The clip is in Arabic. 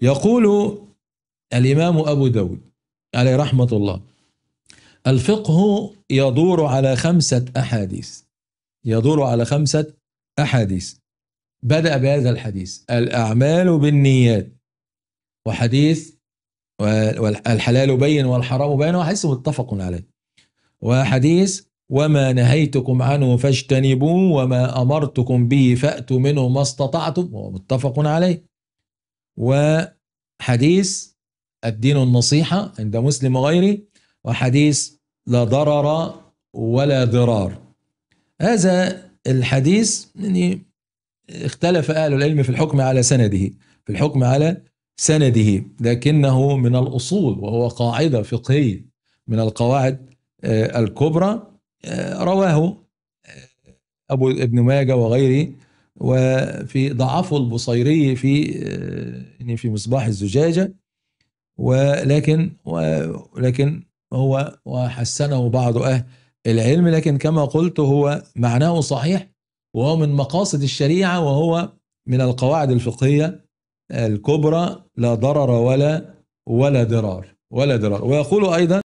يقول الإمام أبو داود عليه رحمة الله الفقه يدور على خمسة أحاديث يدور على خمسة أحاديث بدأ بهذا الحديث الأعمال بالنيات وحديث والحلال بين والحرام بين وحديث متفق عليه وحديث وما نهيتكم عنه فاجتنبوه وما أمرتكم به فأتوا منه ما استطعتم ومتفق عليه وحديث الدين النصيحة عند مسلم وغيره وحديث لا ضرر ولا ضرار هذا الحديث يعني اختلف أهل العلم في الحكم على سنده في الحكم على سنده لكنه من الأصول وهو قاعدة فقهية من القواعد آه، الكبرى آه، رواه آه، أبو ابن ماجه وغيره وفي ضعفه البصيري في آه، يعني في مصباح الزجاجة ولكن ولكن هو وحسنه بعض أهل العلم لكن كما قلت هو معناه صحيح وهو من مقاصد الشريعة وهو من القواعد الفقهية الكبرى لا ضرر ولا ولا ضرار ولا ضرار ويقول أيضا